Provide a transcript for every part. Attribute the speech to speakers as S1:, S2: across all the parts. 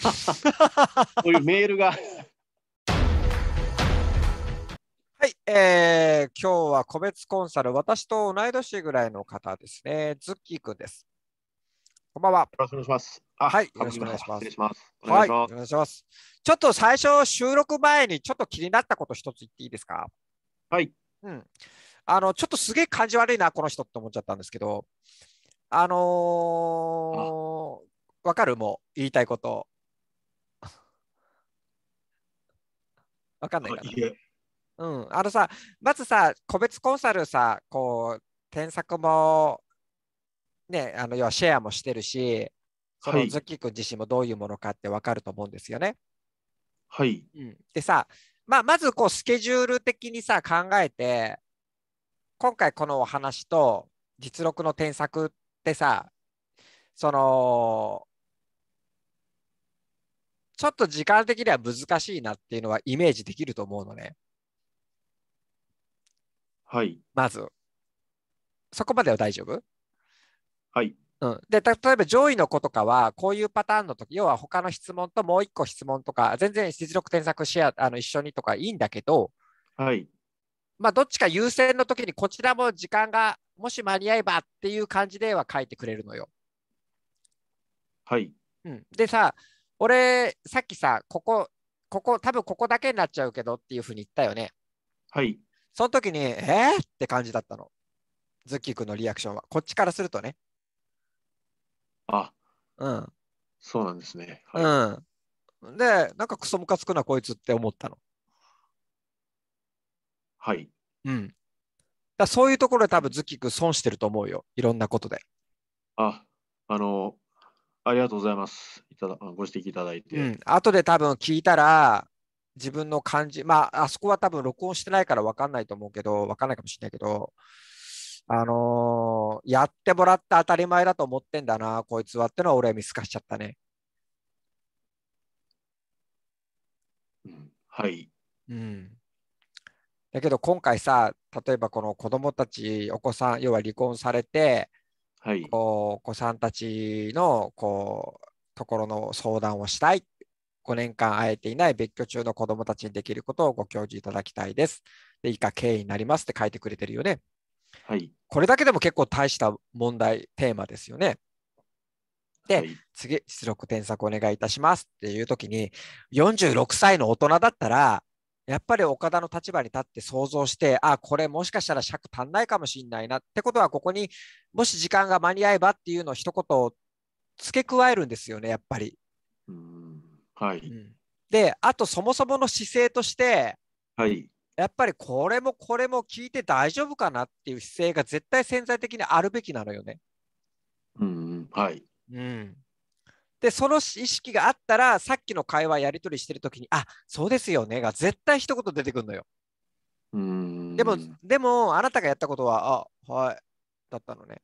S1: そ ういうメールが。はい、えー、今日は個別コンサル、私と同い年ぐらいの方ですね、ズッキーくんです。こんばんは。よろしくお願いします。はい、よろしくお願いします。失ます。はい、お願いします。ちょっと最初、収録前にちょっと気になったこと一つ言っていいですかはい。うん。あの、ちょっとすげえ感じ悪いな、この人って思っちゃったんですけど、あのー、わかるもう、言いたいこと。わかんないかな。うん、あのさ、まずさ、個別コンサルさ、こう、添削も、ね、あの要はシェアもしてるし、そのズッキー君自身もどういうものかって分かると思うんですよね。はい。うん、でさ、まあ、まずこうスケジュール的にさ考えて今回このお話と実録の添削ってさそのちょっと時間的には難しいなっていうのはイメージできると思うのね。はい。まず、そこまでは大丈夫はい。うん、で例えば上位の子とかは、こういうパターンの時要は他の質問ともう1個質問とか、全然実力添削シェアあの一緒にとかいいんだけど、はい、まあ、どっちか優先の時にこちらも時間がもし間に合えばっていう感じでは書いてくれるのよ。はい、うん、でさ俺、さっきさ、ここ、ここ、多分ここだけになっちゃうけどっていうふうに言ったよね。はい。その時に、えー、って感じだったの。ズッキー君のリアクションは。こっちからするとね。あ、うん。
S2: そうなんです
S1: ね。はい、うん。で、なんかクソムカつくな、こいつって思ったの。はい。うん。だそういうところで多分ズッキー君損してると思うよ。いろんなことで。
S2: あ、あの、ありがとうございます。いただご指摘いただい
S1: て。うん、後で多分聞いたら、自分の感じ、まあ、あそこは多分録音してないから分かんないと思うけど、分かんないかもしれないけど、あのー、やってもらって当たり前だと思ってんだな、こいつはってのは俺は見透かしちゃったね。うん、はい。うん。だけど今回さ、例えばこの子供たち、お子さん、要は離婚されて、はい、お子さんたちのこうところの相談をしたい、5年間会えていない別居中の子どもたちにできることをご教示いただきたいです。で以下、経緯になりますって書いてくれてるよね。はい、これだけでも結構大した問題、テーマですよね。で、はい、次、出力添削お願いいたしますっていう時に、46歳の大人だったら、やっぱり岡田の立場に立って想像して、あ、これもしかしたら尺足んないかもしれないなってことは、ここにもし時間が間に合えばっていうのを一言付け加えるんですよね、やっぱり。うんはい、うん、で、あとそもそもの姿勢として、はい、やっぱりこれもこれも聞いて大丈夫かなっていう姿勢が絶対潜在的にあるべきなのよね。
S2: うん、はい。
S1: うん、で、その意識があったら、さっきの会話やり取りしてるときに、あそうですよねが絶対一言出てくるのよ。うんでも、でも、あなたがやったことは、あはい、だったのね。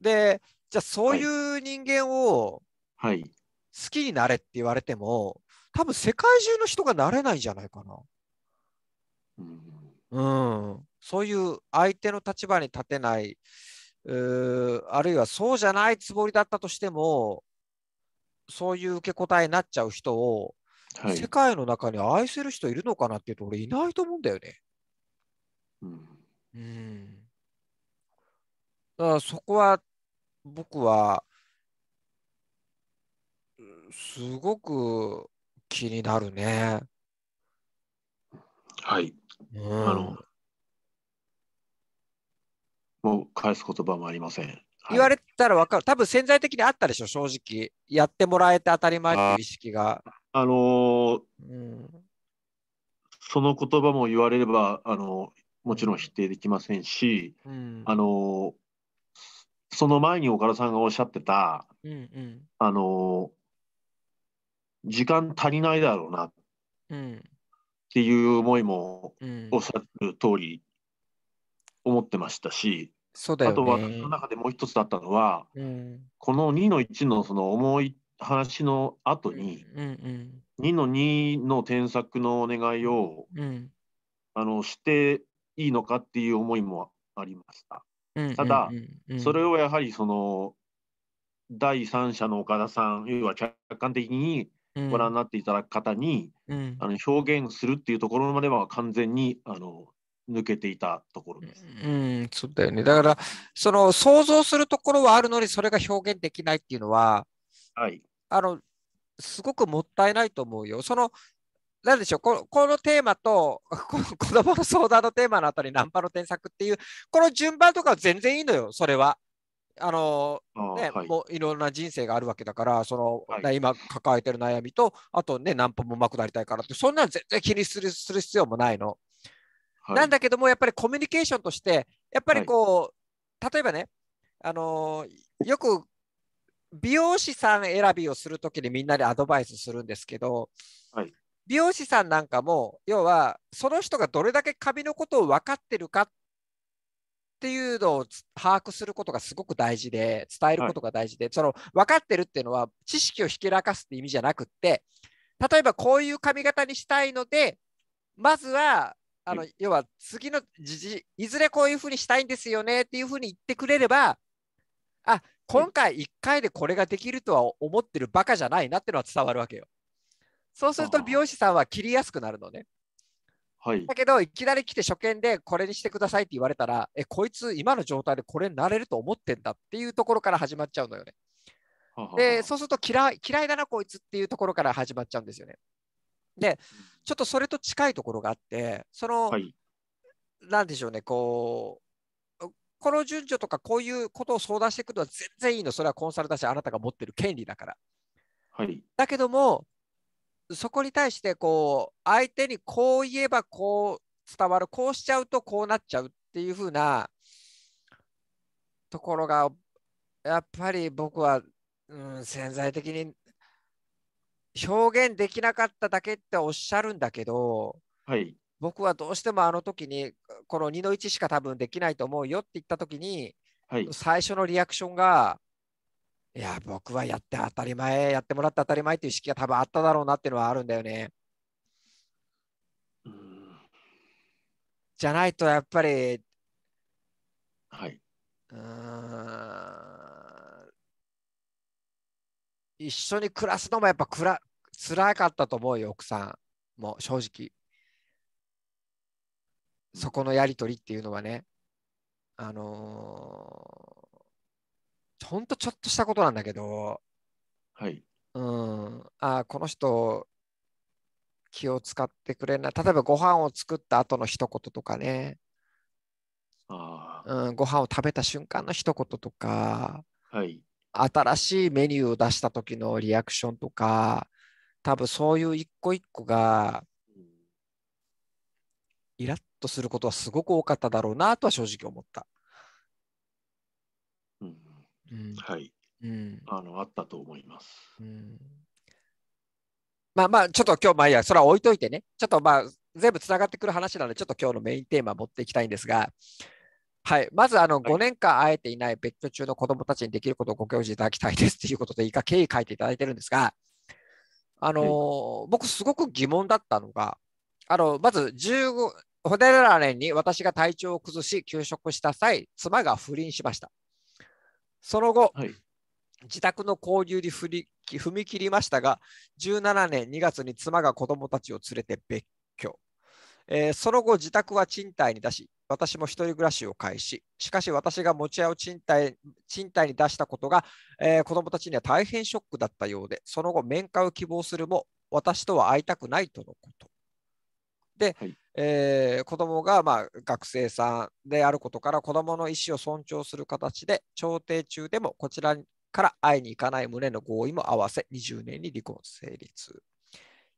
S1: で、じゃあそういう人間を好きになれって言われても、多分世界中の人がなれないんじゃないかな。うん、そういう相手の立場に立てないあるいはそうじゃないつもりだったとしても、そういう受け答えになっちゃう人を、はい、世界の中に愛せる人いるのかなっていうと、俺、いないと思うんだよね。うん、うん、だからそこは僕はすごく気になるね。はい。うん、あのも
S2: う返す言葉もありません。はい、
S1: 言われたら分かる。多分潜在的にあったでしょ、正直。やってもらえて当たり前っていう意識
S2: が。あ、あのー、うん、その言葉も言われれば、あのー、もちろん否定できませんし、うん、あのー、その前に岡田さんがおっしゃってた、うんうん、あの時間足りないだろうな、うん、っていう思いもおっしゃる通り思ってましたし、そうだよね、あと私の中でもう一つだったのは、うん、この2の1のその重い話の後に、うんうん、2の2の添削のお願いを、うん、あのしていいのかっていう思いもありました。ただ、それをやはりその第三者の岡田さん要は客観的にご覧になっていただく方に、あの表現するっていうところまでは完全にあの抜けていたところです。
S1: うん、そうだよね。だから、その想像するところはあるのに、それが表現できないっていうのは、はい、あのすごくもったいないと思うよ。そのなんでしょうこのテーマと この子どもの相談のテーマのあたにナンパの添削っていうこの順番とかは全然いいのよそれは。あのね、はい、もういろんな人生があるわけだからその、はい今抱えてる悩みとあとねナンパもうまくなりたいからってそんなの全然気にするする必要もないの。なんだけども、やっぱりコミュニケーションとして、やっぱりこう、例えばね、あのよく美容師さん選びをするときにみんなでアドバイスするんですけど、はい、美容師さんなんかも要はその人がどれだけ髪のことを分かってるかっていうのを把握することがすごく大事で伝えることが大事で、はい、その分かってるっていうのは知識をひけらかすって意味じゃなくって例えばこういう髪型にしたいのでまずはあの、要は次のいずれこういうふうにしたいんですよねっていうふうに言ってくれれば、あ今回1回でこれができるとは思ってるバカじゃないなってのは伝わるわけよ。そうすると美容師さんは切りやすくなるのね。はい、だけど、いきなり来て初見でこれにしてくださいって言われたら、え、こいつ今の状態でこれになれると思ってんだっていうところから始まっちゃうのよね。で、そうすると嫌い嫌いだな、こいつっていうところから始まっちゃうんですよね。で、ちょっとそれと近いところがあって、その、はい、なんでしょうね、こう、この順序とかこういうことを相談していくのは全然いいの、それはコンサルだし、あなたが持ってる権利だから。はい、だけども、そこに対してこう相手にこう言えばこう伝わるこうしちゃうとこうなっちゃうっていうふうなところがやっぱり僕は、うん、潜在的に表現できなかっただけっておっしゃるんだけど、はい、僕はどうしてもあの時にこの2の1しか多分できないと思うよって言った時に、はい、最初のリアクションがいや僕はやって当たり前やってもらって当たり前っていう意識が多分あっただろうなっていうのはあるんだよね。じゃないとやっぱり、はい、うん一緒に暮らすのもやっぱくら辛かったと思うよ、奥さんもう正直。そこのやり取りっていうのはね、あのー、ほんとちょっとしたことなんだけど、はい。うん、あこの人、気を使ってくれない。例えばご飯を作った後の一言とかね。あうん、ご飯を食べた瞬間の一言とか、はい、新しいメニューを出した時のリアクションとか多分そういう一個一個がイラッとすることはすごく多かっただろうなとは正直思った。
S2: うん、はい、うん、あのあったと思います。うん
S1: まあまあ、ちょっと今日、まあいや、それは置いといてね、ちょっとまあ、全部つながってくる話なので、ちょっと今日のメインテーマ持っていきたいんですが、はい、まずあの5年間会えていない別居中の子どもたちにできることをご教示いただきたいですということで、いいか経緯書いていただいてるんですが、あのーう僕、すごく疑問だったのが、あのまず15、ホテルラレンに私が体調を崩し、休職した際、妻が不倫しました。その後、はい、自宅の交流に振り踏み切りましたが、17年2月に妻が子供たちを連れて別居。えー、その後、自宅は賃貸に出し、私も1人暮らしを開始。しかし私が持ち家を賃貸賃貸に出したことが、えー、子どもたちには大変ショックだったようで、その後面会を希望するも、私とは会いたくないとのこと。で、はいえー、子どもがまあ学生さんであることから子どもの意思を尊重する形で調停中でもこちらから会いに行かない旨の合意も合わせ20年に離婚成立。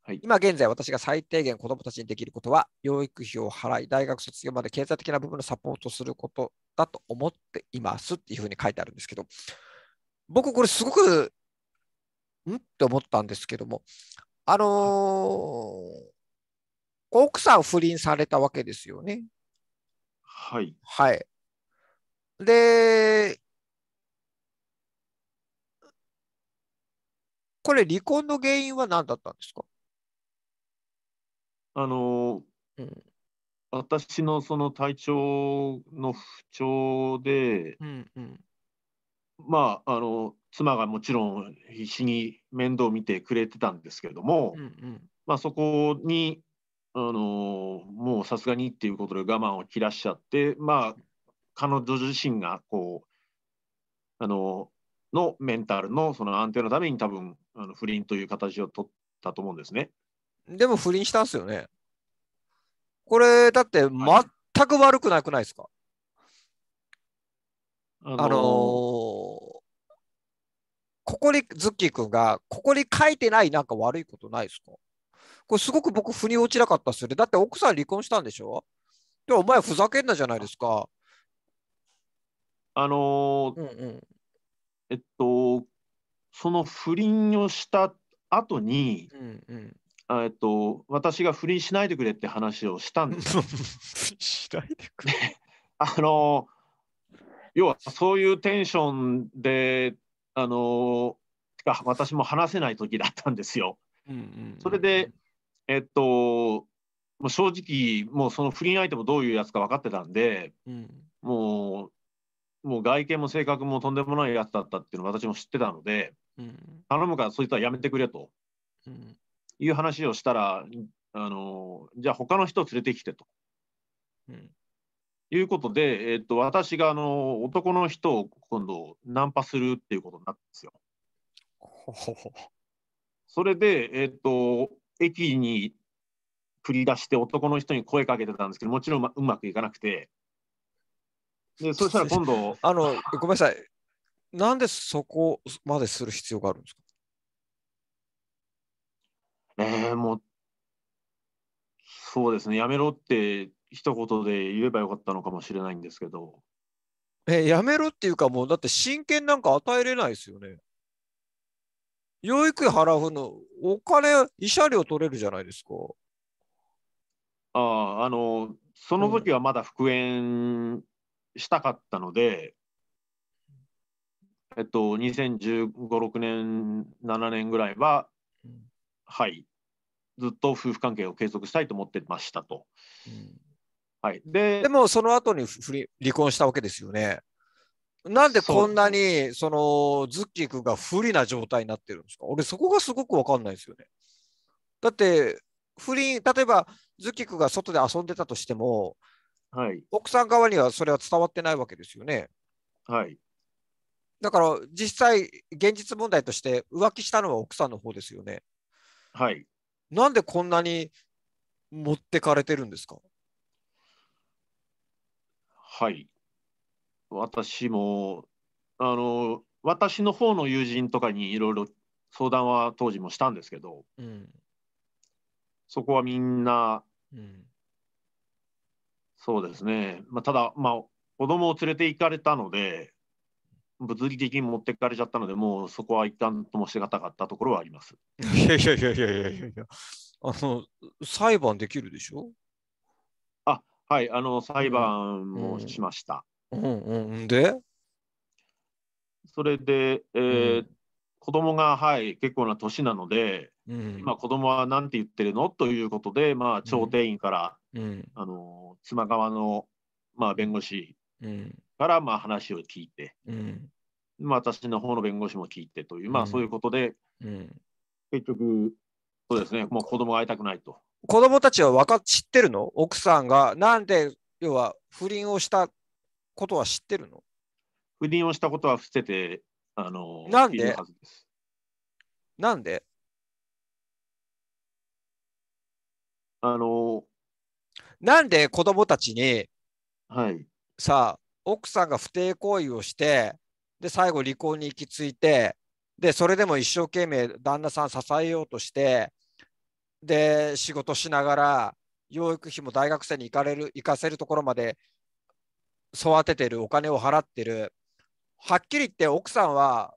S1: はい、今現在、私が最低限子どもたちにできることは、養育費を払い、大学卒業まで経済的な部分のサポートすることだと思っていますっていうふうに書いてあるんですけど、僕、これすごく、んって思ったんですけども、あのー、奥さん不倫されたわけですよね。はい。はい。で、これ、離婚の原因は何だったんですか
S2: あの、うん、私のその体調の不調で、うんうん、まああの妻がもちろん必死に面倒見てくれてたんですけれども、うんうん、まあ、そこにあのもうさすがにっていうことで我慢を切らしちゃってまあ彼女自身がこうあののメンタルのその安定
S1: のために多分あの不倫という形を取ったと思うんですね。でも不倫したんすよね。これ、だって全く悪くなくないですか、あのあのー、ここに、ズッキー君が、ここに書いてないなんか悪いことないですかこれすごく僕、腑に落ちなかったっすよね。だって奥さん離婚したんでしょでお前ふざけんなじゃないですか。あのーうんうん、えっと、そ
S2: の不倫をした後に、うんうん、えっと、私が不倫しないでくれって話をしたんです。しないでくれ あの要はそういうテンションであの私も話せない時だったんですよ。うんうんうんそれで、えっと、もう正直もうその不倫相手もどういうやつか分かってたんで、うん、もうもう外見も性格もとんでもないやつだったっていうのを私も知ってたので、うん、頼むからそいつはやめてくれと、うん、いう話をしたら、あのじゃあ他の人を連れてきてと。うん、いうことで、えーと、私があの男の人を今度ナンパするっていうことになったんですよ。それで、えーと、駅に繰り出して男の人に声かけてたんですけどもちろんうまくいかなくて
S1: でそしたら今度あのごめんなさいなんでそこまでする必要があるんですかえー、もう、
S2: そうですね、やめろって一言で言えばよかったのかもしれないんですけど。
S1: え、やめろっていうか、もうだって親権なんか与えれないですよね。養育費払うの、お金、慰謝料取れるじゃないですか。
S2: ああ、あの、その時はまだ復縁したかったので、うん、えっと、2015、6年、7年ぐらいは、はい、ずっと夫婦関係を継続した
S1: いと思ってましたと。うんはい、ででも、その後に離婚したわけですよね。なんでこんなにそのズッキー君が不利な状態になってるんですか俺、そこがすごく分かんないですよね。だって、不倫、例えばズッキー君が外で遊んでたとしても、はい、奥さん側にはそれは伝わってないわけですよね。はい、だから、実際、現実問題として浮気したのは奥さんの方ですよね。はい、なんでこんなに持ってかれてるんですか
S2: はい私もあの私の方の友人とかにいろいろ相談は当時もしたんですけど、うん、そこはみんな、うん、そうですね、まあ、ただ、まあ、子供を連れて行かれたので、物理的に持ってかれちゃったので、もうそこは一旦ともしてがたかったところはあります。
S1: いやいやいやいやいやいやいや、あの、裁判
S2: できるでしょあ、はい、あの、裁判もしました。
S1: うん、うん、うん、で
S2: それで、えーうん、子供が、はい、結構な年なので、うん、今子供は何て言ってるのということで、まあ、調停員から、うん、あの妻側の、まあ、弁護士、からまあ話を聞いて、うん、まあ、私の方の弁護士も聞いてという、まあ、そういうこ
S1: とで、うん、結局、そうですね、もう子供が会いたくないと。子供たちはか知ってるの奥さんが、なんで、要は不倫をしたことは知ってるの
S2: 不倫をしたことは伏せて、あの
S1: なんでなんであのなんで子供たちに、はい、さあ、奥さんが不貞行為をしてで最後離婚に行き着いてでそれでも一生懸命旦那さん支えようとしてで仕事しながら養育費も大学生に行かれる行かせるところまで育ててるお金を払ってるはっきり言って奥さんは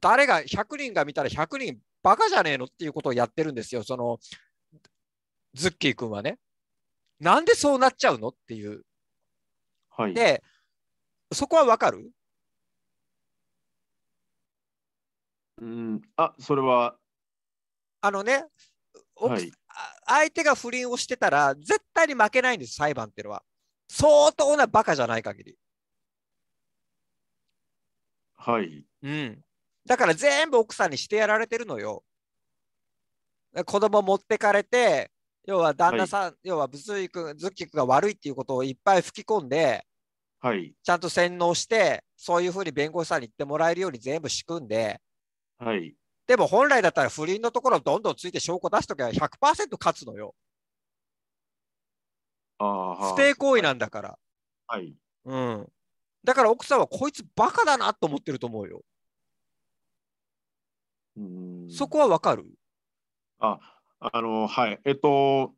S1: 誰が100人が見たら100人バカじゃねえのっていうことをやってるんですよそのズッキー君はね。なんでそうなっちゃうのっていう。はい、でそこはわかるうん、あそれは。あのね、はい、相手が不倫をしてたら、絶対に負けないんです、裁判っていうのは。相当なバカじゃない限り。はい。うん。だから全部奥さんにしてやられてるのよ。子供持ってかれて、要は旦那さん、はい、要はブズイ君、ズッキ君が悪いっていうことをいっぱい吹き込んで、はい、ちゃんと洗脳して、そういうふうに弁護士さんに言ってもらえるように全部仕組んで、はい、でも本来だったら不倫のところどんどんついて証拠出しとけば100%勝つのよ。
S2: あ不正
S1: 行為なんだから。はい、うん、だから奥さんはこいつバカだなと思ってると思うよ。うんそこはわかるああのはいえっと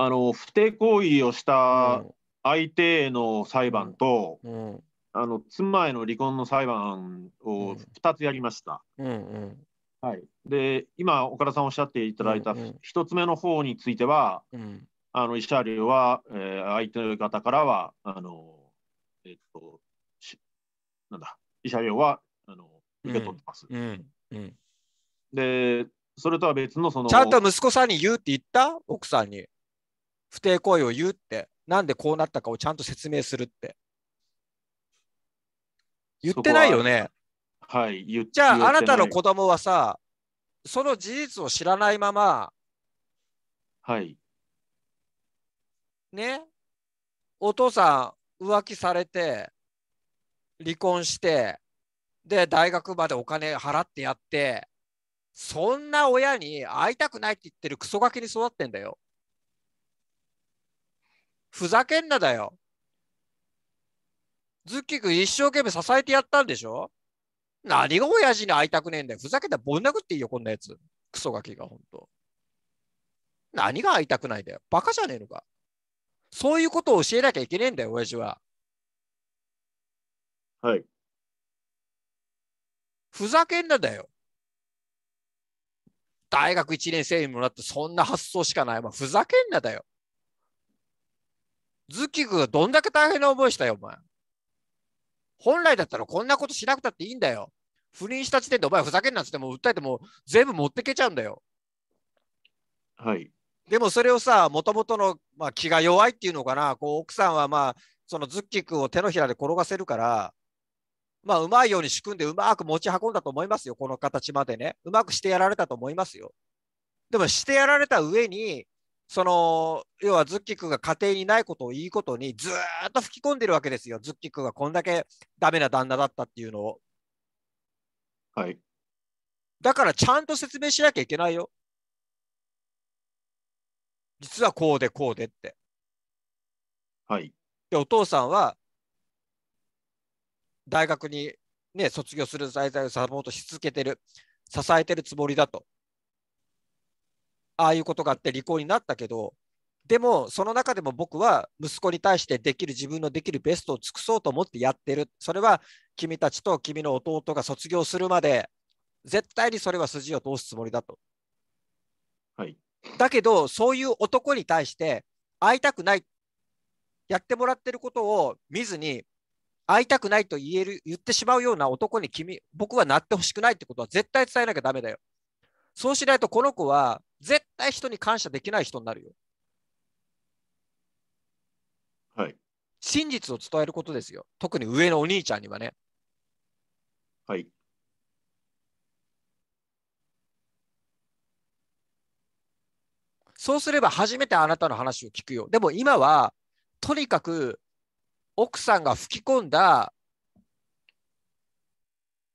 S2: あの不貞行為をした相手への裁判と、うんうん、あの妻への離婚の裁判を2つやりました。はい、で今岡田さんおっしゃっていただいた1つ目の方については、うん、あの石は、えー、相手の方からはあのえとなんだ慰謝料は
S1: あの受け取って
S2: ます。うんうん、
S1: でそれとは別のそのちゃんと息子さんに言うって言った奥さんに。不貞行為を言うって、なんでこうなったかをちゃんと説明するって。言ってないよね。ははい、言じゃあ、あなたの子供はさ、その事実を知らないまま、はい。ね、お父さん浮気されて、離婚して、で、大学までお金払ってやって、そんな親に会いたくないって言ってるクソガキに育ってんだよ。ふざけんなだよ。ズッキー君一生懸命支えてやったんでしょ何が親父に会いたくねえんだよ。ふざけたらぼん殴っていいよ、こんなやつ。クソガキが、ほんと。何が会いたくないんだよ。バカじゃねえのか。そういうことを教えなきゃいけねえんだよ、親父は。はい。ふざけんなだよ。大学1年生にもなってそんな発想しかない。まあ、ふざけんなだよ。ズッキーんがどんだけ大変な思いしたよ、お前。本来だったらこんなことしなくたっていいんだよ。不倫した時点でお前ふざけんなっつっても訴えても全部持ってけちゃうんだよ。はい。でもそれをさ、もともとの、まあ、気が弱いっていうのかな、こう奥さんはまあ、そのズッキーんを手のひらで転がせるから、まあ、うまいように仕組んでうまく持ち運んだと思いますよ、この形までね。うまくしてやられたと思いますよ。でもしてやられた上に、その要はズッキ君が家庭にないことをいいことにずっと吹き込んでるわけですよ、ズッキ君がこんだけダメな旦那だったっていうのを。はい。だからちゃんと説明しなきゃいけないよ。実はこうでこうでって。はい。で、お父さんは大学にね、卒業する在在をサポートし続けてる、支えてるつもりだと。ああいうことがあって離婚になったけど、でも、その中でも僕は息子に対してできる自分のできるベストを尽くそうと思ってやってる。それは君たちと君の弟が卒業するまで、絶対にそれは筋を通すつもりだと。はい、だけど、そういう男に対して会いたくない、やってもらってることを見ずに、会いたくないと言える言ってしまうような男に君僕はなってほしくないってことは絶対伝えなきゃだめだよ。そうしないとこの子は絶対人に感謝できない人になるよ。はい。真実を伝えることですよ。特に上のお兄ちゃんにはね。はい。そうすれば初めてあなたの話を聞くよ。でも今は、とにかく奥さんが吹き込んだ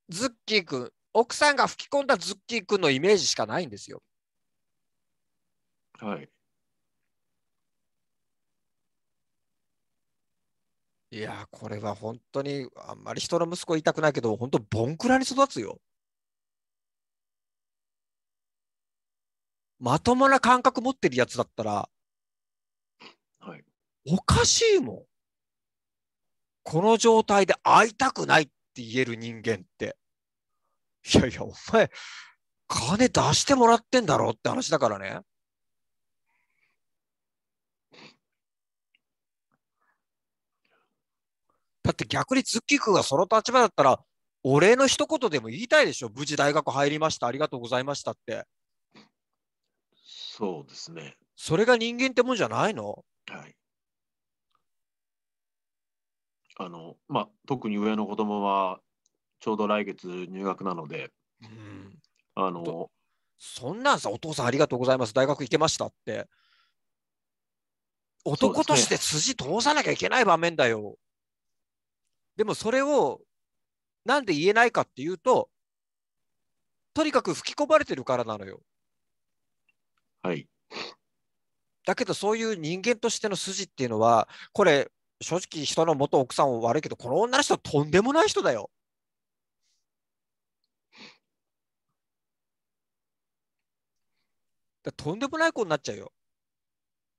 S1: ズッキー君、奥さんが吹き込んだズッキー君のイメージしかないんですよ。はい。いやこれは本当に、あんまり人の息子言いたくないけど、本当、ボンクラに育つよ。まともな感覚持ってるやつだったら、はい。おかしいもん。この状態で会いたくないって言える人間って。いやいや、お前、金出してもらってんだろって話だからね。って逆にズッキー君がその立場だったら、お礼の一言でも言いたいでしょ、無事大学入りました、ありがとうございましたって。そうですね。それが人間ってもんじゃないのはい。
S2: あの、まあ、特に上の子供は、ちょうど
S1: 来月入学なので、うん、あの、そんなんさ、お父さんありがとうございます、大学行けましたって。男として筋通さなきゃいけない場面だよ。でもそれをなんで言えないかっていうと、とにかく吹き込まれてるからなのよ。はい。だけどそういう人間としての筋っていうのは、これ、正直人の元奥さんは悪いけど、この女の人はとんでもない人だよ。だとんでもない子になっちゃうよ。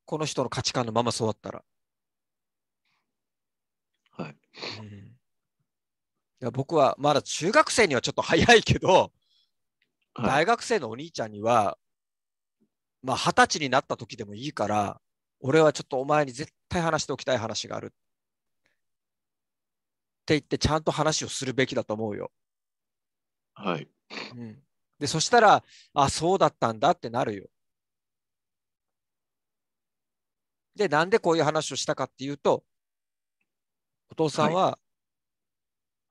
S1: この人の価値観のまま育ったら。はい。うんや僕はまだ中学生にはちょっと早いけど、はい、大学生のお兄ちゃんには、まあ、二十歳になった時でもいいから、俺はちょっとお前に絶対話しておきたい話がある。って言って、ちゃんと話をするべきだと思うよ。はい。うん、で、そしたら、あ、そうだったんだってなるよ。で、なんでこういう話をしたかっていうと、お父さんは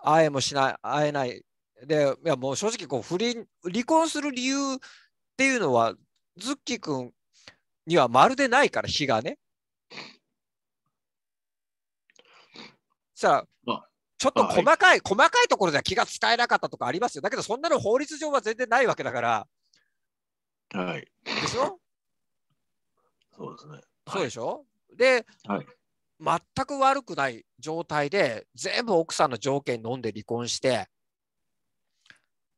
S1: 会えもしない会えないでいやもう正直こう不倫離婚する理由っていうのはズッキー君にはまるでないから日がね。さあちょっと細かい、細かいところでは気が使えなかったとかありますよ。だけど、そんなの法律上は全然ないわけだから。はい。でしょそうですね。そうでしょ、はい、で、はい、全く悪くない状態で全部奥さんの条件飲んで離婚して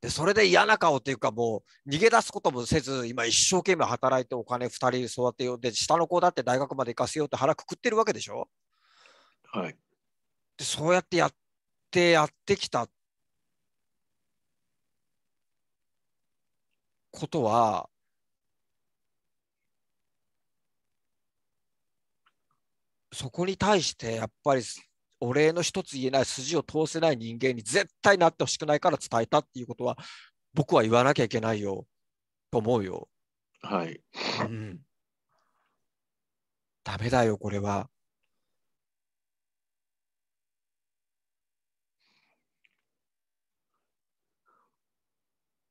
S1: でそれで嫌な顔っていうかもう逃げ出すこともせず今一生懸命働いてお金2人育てようで下の子だって大学まで行かせようって腹くくってるわけでしょはい。でそうやってやってやってきたことはそこに対してやっぱりお礼の一つ言えない筋を通せない人間に絶対なってほしくないから伝えたっていうことは僕は言わなきゃいけないよと思うよ。はい。うん。ダメだよこれは。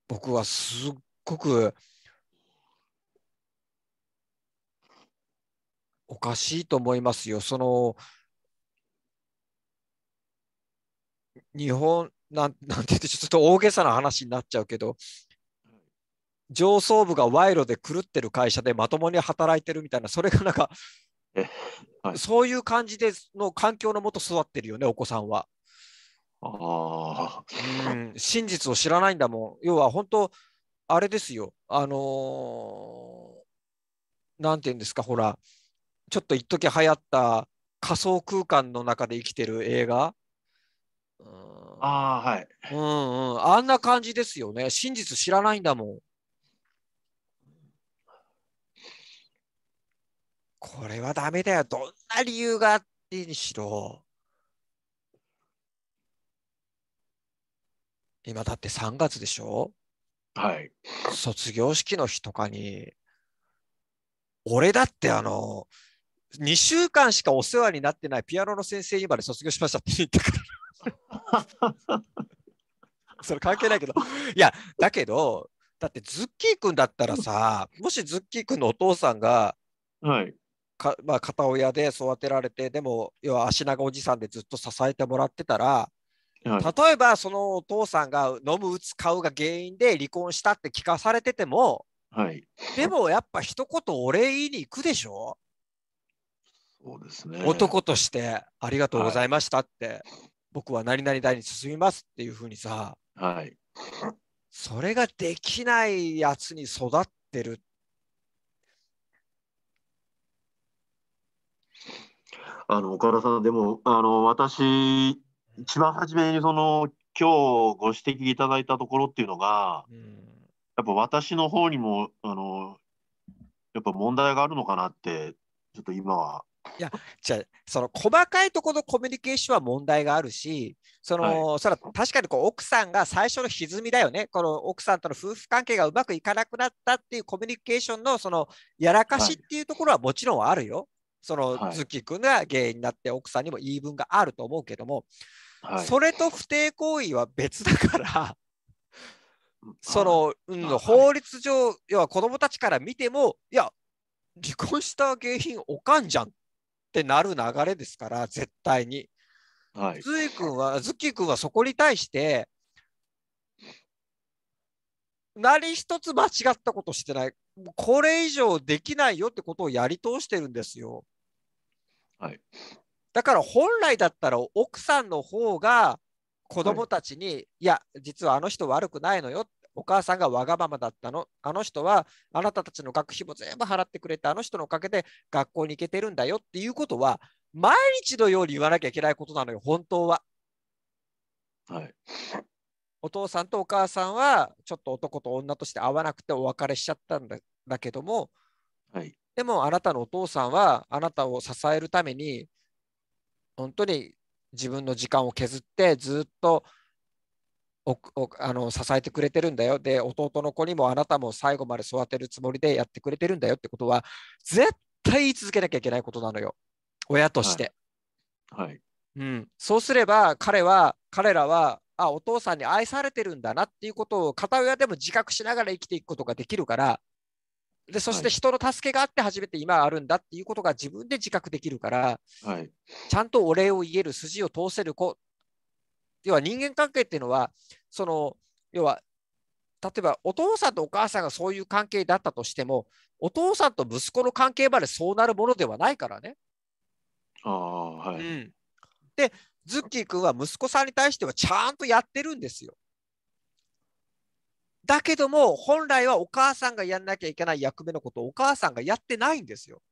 S1: 僕はすっごくおかしいと思いますよ。その日本なん なんて言ってちょっと大げさな話になっちゃうけど上層部が賄賂で狂ってる会社でまともに働いてるみたいなそれがなんか、はい、そういう感じでの環境のもと育ってるよねお子さんは。あうん、真実を知らないんだもん要は本当あれですよあのー、て言うんですかほらちょっと一時流行った仮想空間の中で生きてる映画。うん、ああ、はい。うんうん。あんな感じですよね。真実知らないんだもん。これはダメだよ。どんな理由があってにしろ。今だって3月でしょはい。卒業式の日とかに、俺だってあの、2週間しかお世話になってないピアノの先生にまで卒業しましたって言ったから。それ関係ないけど。いや、だけど、だってズッキー君だったらさ、もしズッキー君のお父さんが、はいかまあ、片親で育てられて、でも、要は足長おじさんでずっと支えてもらってたら、はい、例えばそのお父さんが飲む、打つ、買うが原因で離婚したって聞かされてても、はい、でもやっぱ一言お礼言いに行くでしょ
S2: そうですね、男
S1: としてありがとうございましたって、はい、僕は何々代に進みますっていうふうにさ、はい、それができないやつに育ってる。
S2: あの岡田さん、でもあの私、一番初めにその今日ご指摘いただいたところっていうのが、うん、やっぱ私の方にもあのやっぱ問題があるのかなって、ちょっと今は
S1: いや、じゃその細かいところのコミュニケーションは問題があるし、その、はい、それは確かにこう奥さんが最初の歪みだよね、この奥さんとの夫婦関係がうまくいかなくなったっていうコミュニケーションのそのやらかしっていうところはもちろんあるよ。はい、その、ズキ君が原因になって奥さんにも言い分があると思うけども、はい、それと不貞行為は別だから、その、うん、法律上、要は子どもたちから見ても、いや、離婚した原因おかんじゃんっってなる流れですから、絶対に。はい、ズイ君は、ズッキー君はそこに対して、何一つ間違ったことしてない。これ以上できないよってことをやり通してるんですよ。はい。だから本来だったら奥さんの方が子供たちに、はい、いや、実はあの人悪くないのよ。お母さんがわがままだったの。あの人はあなたたちの学費も全部払ってくれて、あの人のおかげで学校に行けてるんだよっていうことは、毎日のように言わなきゃいけないことなのよ、本当は。はい、お父さんとお母さんは、ちょっと男と女として会わなくてお別れしちゃったんだだけども、はい、でもあなたのお父さんは、あなたを支えるために、本当に自分の時間を削ってずっとあの支えてくれてるんだよで弟の子にもあなたも最後まで育てるつもりでやってくれてるんだよってことは絶対言い続けなきゃいけないことなのよ親として、はい、はい、うん、そうすれば彼は彼らはあお父さんに愛されてるんだなっていうことを片親でも自覚しながら生きていくことができるからでそして人の助けがあって初めて今あるんだっていうことが自分で自覚できるから、はい、ちゃんとお礼を言える筋を通せる子要は人間関係っていうのは、その、要は、例えばお父さんとお母さんがそういう関係だったとしても、お父さんと息子の関係までそうなるものではないからね。あはい、うん、で、ズッキー君は息子さんに対してはちゃんとやってるんですよ。だけども、本来はお母さんがやんなきゃいけない役目のことをお母さんがやってないんですよ。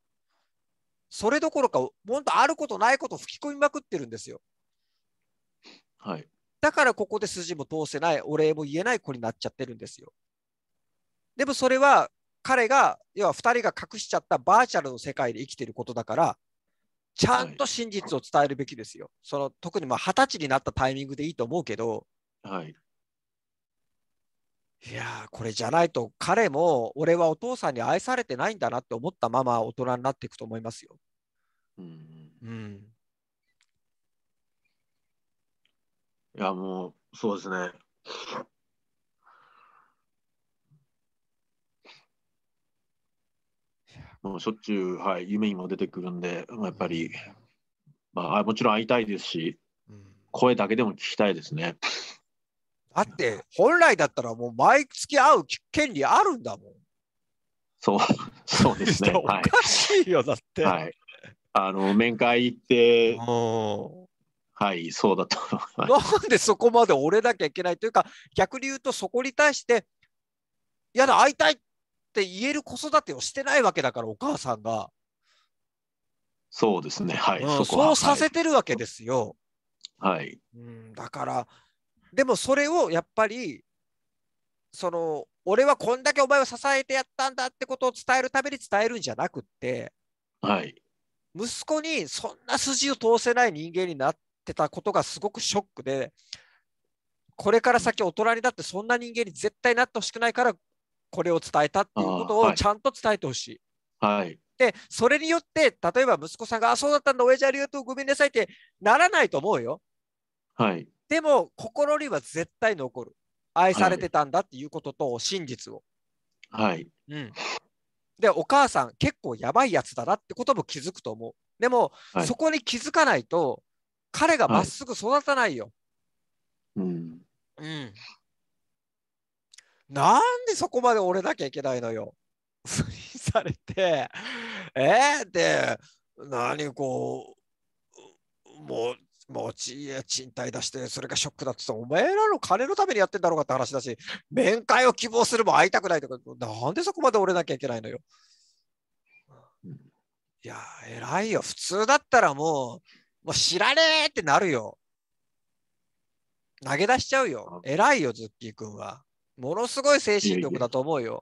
S1: それどころか、本当あることないことを吹き込みまくってるんですよ。はい、だからここで筋も通せない、お礼も言えない子になっちゃってるんですよ。でもそれは彼が、要は2人が隠しちゃったバーチャルの世界で生きてることだから、ちゃんと真実を伝えるべきですよ。はい、その特にま十20歳になったタイミングでいいと思うけど、はい、いやこれじゃないと彼も俺はお父さんに愛されてないんだなって思ったまま大人になっていくと思いますよ。うん、うん、
S2: いや、もう、そうですね。もうしょっちゅう、はい、夢にも出てくるんで、やっぱり、まあ、もちろん会いたいですし、うん、声だけでも聞きたいですね。
S1: だって、本来だったらもう毎月会う権利あるんだもん。
S2: そう、そうですね。おかしいよ、だって。はい。あの、面会行って、はい、そうだと思
S1: います。なんでそこまで折れなきゃいけないというか、逆に言うと、そこに対して、やだ、会いたいって言える子育てをしてないわけだから、お母さんが。そうですね、はい。うん、そそうさせてるわけですよ。
S2: はい。う
S1: ん、だから、でもそれをやっぱり、その、俺はこんだけお前を支えてやったんだってことを伝えるために伝えるんじゃなくって、はい。息子にそんな筋を通せない人間になっってたことがすごくショックで、これから先大人になってそんな人間に絶対なってほしくないから、これを伝えたっていうことをちゃんと伝えてほしい。はい、で、それによって、例えば息子さんが、あ、そうだったんだ、親父ありがとう、ごめんなさいってならないと思うよ。はい。でも、心には絶対残る。愛されてたんだっていうことと、真実を。はい。うん。で、お母さん、結構やばいやつだなってことも気づくと思う。でも、はい、そこに気づかないと、彼がまっすぐ育たないよ。はい、うん、うん。なんでそこまで折れなきゃいけないのよ。不倫されて、えー、で、何こう、もう、もうち賃貸出して、それがショックだってお前らの金のためにやってんだろうかって話だし、面会を希望するも会いたくないとか、なんでそこまで折れなきゃいけないのよ。いや、偉いよ。普通だったらもう、もう知らねえってなるよ。投げ出しちゃうよ。偉いよ、ズッキー君は。ものすごい精神力だと思うよ。いやいや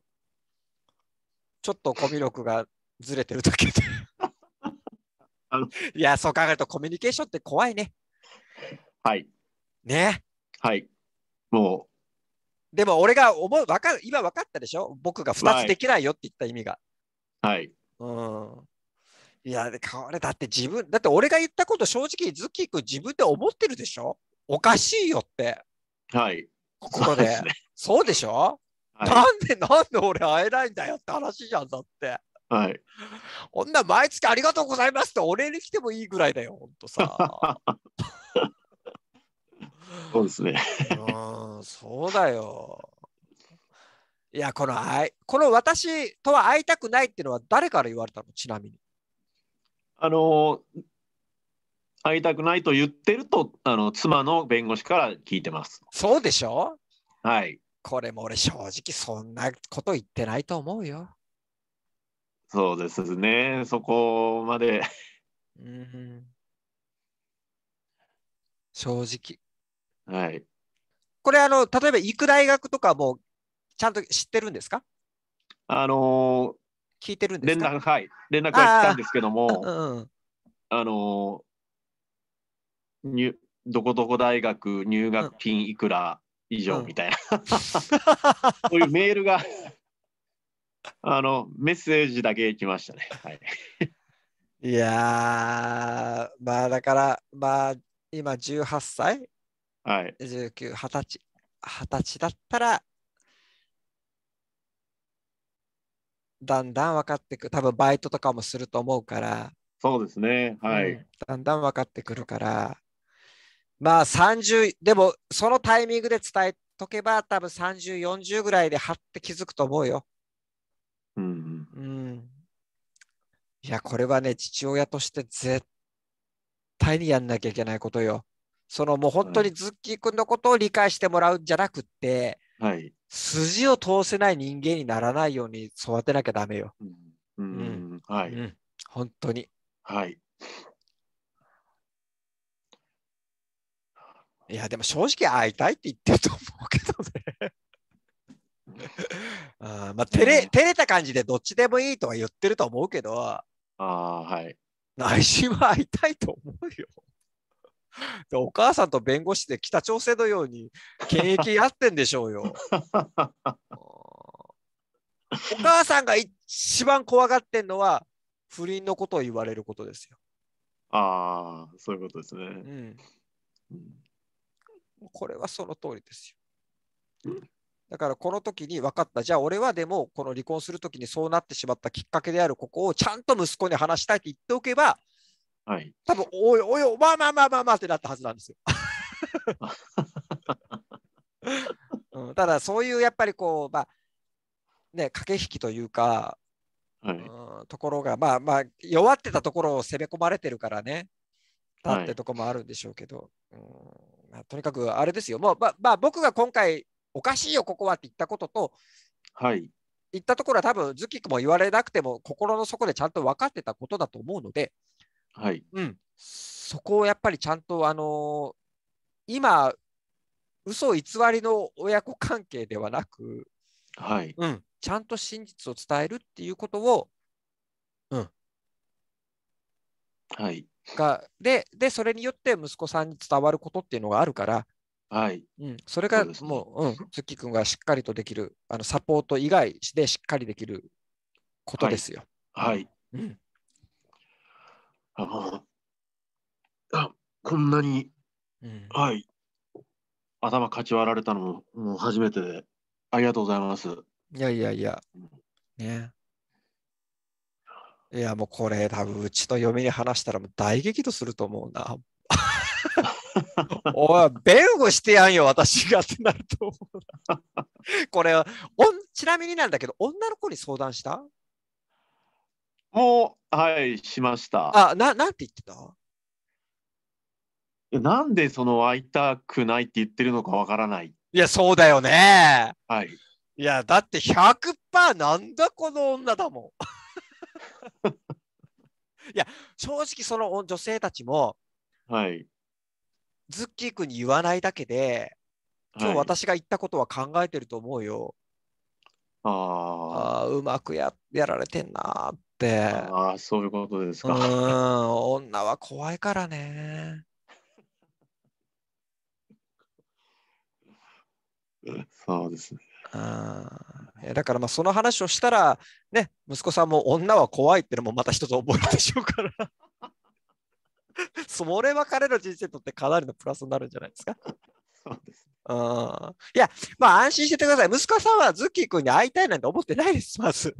S1: ちょっとコミュ力がずれてるだけで いや、そう考えるとコミュニケーションって怖いね。
S2: はい。ね。はい。も
S1: う。でも俺が思う、わかる、今分かったでしょ僕が2つできないよって言った意味が。はい。うん。いや、これだって自分、だって俺が言ったこと正直、ズッキー君自分で思ってるでしょおかしいよって。はい。ここで。そうね、そうでしょ、はい、なんで、なんで俺会えないんだよって話じゃん、だって。はい。女毎月ありがとうございますってお礼に来てもいいぐらいだよ、ほんとさ。そうですね。うん、そうだよ。いや、このこの私とは会いたくないっていうのは誰から言われたのちなみに。あの
S2: 会いたくないと言ってるとあの妻の弁護士から聞いてます。
S1: そうでしょはい。これも俺正直そんなこと言ってないと思うよ。
S2: そうですね。そこまで
S1: うん。正直。はい。これあの例えば行く大学とかもちゃんと知ってるんですかあの聞いてるんです連絡はい連絡は来たんですけどもあうん、
S2: あの入どこどこ大学入学金いくら以上みたいな、うん、そういうメールがあのメッセージだけ来ましたね。はい、
S1: いやまあだからまあ今18歳、はい、19、20歳、20歳だったらだんだん分かってく多分バイトとかもすると思うから
S2: そうですねはい、うん、
S1: だんだん分かってくるからまあ30でもそのタイミングで伝えとけば多分3040ぐらいではって気づくと思うようん、うん、いやこれはね父親として絶対にやんなきゃいけないことよそのもう本当にズッキー君のことを理解してもらうんじゃなくって、はい、筋を通せない人間にならないように育てなきゃダメよ。うん、うん、はい、うん、本当に。はい。いや、でも正直会いたいって言ってると思うけどね。あ まあ、照れ、照れた感じでどっちでもいいとは言ってると思うけど、あはい。内心は会いたいと思うよ。お母さんと弁護士で北朝鮮のように権益やってんでしょうよ。お母さんが一番怖がってんのは不倫のことを言われることですよ。
S2: ああ、そういう
S1: ことですね。うん。これはその通りですよ。だからこの時に分かった。じゃあ俺はでもこの離婚する時にそうなってしまったきっかけであるここをちゃんと息子に話したいって言っておけばはい、多分おいおいおまあまあまあまあまあってなったはずなんですよ。うん、ただそういうやっぱりこう、まあね、駆け引きというか、はい、うん、ところがまあまあ弱ってたところを攻め込まれてるからねだってとこもあるんでしょうけど、はい、うんまあ、とにかくあれですよもう、ままあ、僕が今回おかしいよここはって言ったことと、はい、言ったところは多分ズキックも言われなくても心の底でちゃんと分かってたことだと思うので。はい、うん、そこをやっぱりちゃんと、あのー、今、嘘偽りの親子関係ではなく、はいうん、ちゃんと真実を伝えるっていうことを、うん、はい、がでで、それによって息子さんに伝わることっていうのがあるから、はいうん、それがもう、うね、うん、月君がしっかりとできる、あのサポート以外でしっかりできることですよ。はい、はい、うんあのあこんなに、
S2: うん、はい頭かち割られたのももう初めてでありがとうございます
S1: いやいやいやねいやもうこれ多分うちの嫁に話したらもう大激怒すると思うな おい、弁護してやんよ、私がってなると思う。これおん、ちなみになんだけど、女の子に相談した
S2: もう、はい、しました。
S1: あ、な、なんて言ってた
S2: なんでその会いたくないって言ってるのかわからない。
S1: いや、そうだよね。はい。いや、だって100%なんだこの女だもん。いや、正直その女性たちも、はい。ズッキー君に言わないだけで、今日私が言ったことは考えてると思うよ。はい、ああ、うまくややられてんなっ。ああ、そういうことですか。うん、女は怖いからね。そうですね。あだからまあその話をしたら、ね、息子さんも女は怖いってのもまた一つ覚えるでしょうからそれは彼の人生にとってかなりのプラスになるんじゃないですか。そうですあいや、まあ安心しててください。息子さんはズッキー君に会いたいなんて思ってないです、まず。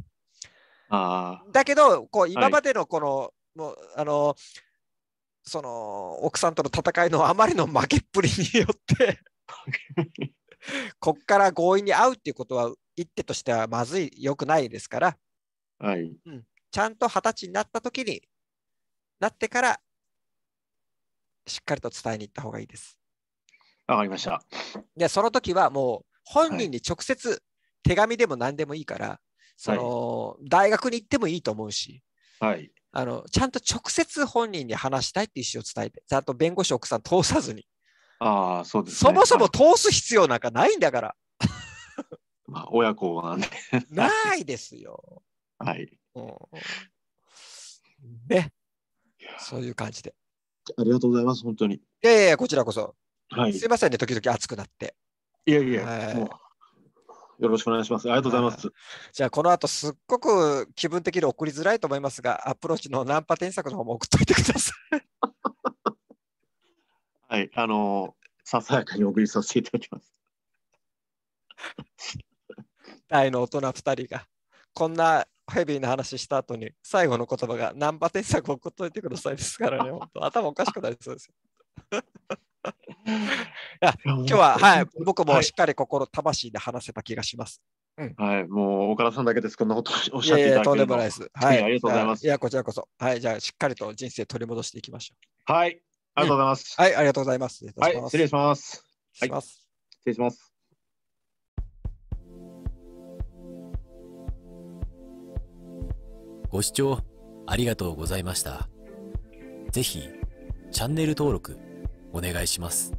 S1: だけどこう今までのこのはい、もうあのその奥さんとの戦いのあまりの負けっぷりによって こっから強引に会うっていうことは一手としてはまずい良くないですから、はいうん、ちゃんと二十歳になった時になってからしっかりと伝えに行った方がいいです。わかりました。でその時はもう本人に直接手紙でも何でもいいから、その、はい、大学に行ってもいいと思うし、はい、あのちゃんと直接本人に話したいっていう意思を伝えて、ちゃんと弁護士奥さん通さずに。あそうです、ね、そもそも通す必要なんかないんだから。
S2: まあ、親子なんで。
S1: ないですよ。はい。ね。
S2: そういう感じで。ありがとうございます、本当に。い
S1: やいや、こちらこそ。はい、すいませんね、時々熱くなって。いやいや、はい、もう
S2: よろしくお願いします。ありがとうございます。
S1: じゃあ、この後すっごく気分的に送りづらいと思いますが、アプローチのナンパ添削の方も送っといてください。
S2: はい、あの、ささやかに送りさせていただきます。
S1: 大の大人2人が、こんなヘビーな話した後に、最後の言葉がナンパ添削送っといてくださいですからね、本当、頭おかしくなりそうですよ。今日は、はい、僕もしっかり心、魂で話せた気がします。
S2: はい、もう岡田さんだけです。こんなことおっしゃっていただけとんでもないです。はい、ありがとうございます。
S1: いや、こちらこそ。はい、じゃあ、しっかりと人生取り戻していきましょう。はい、ありがとうございます。はい、ありがとうございます。はい、失礼します。失礼します。
S2: 失礼します。ご視聴ありがとうございました。ぜひチャンネル登録お願いします。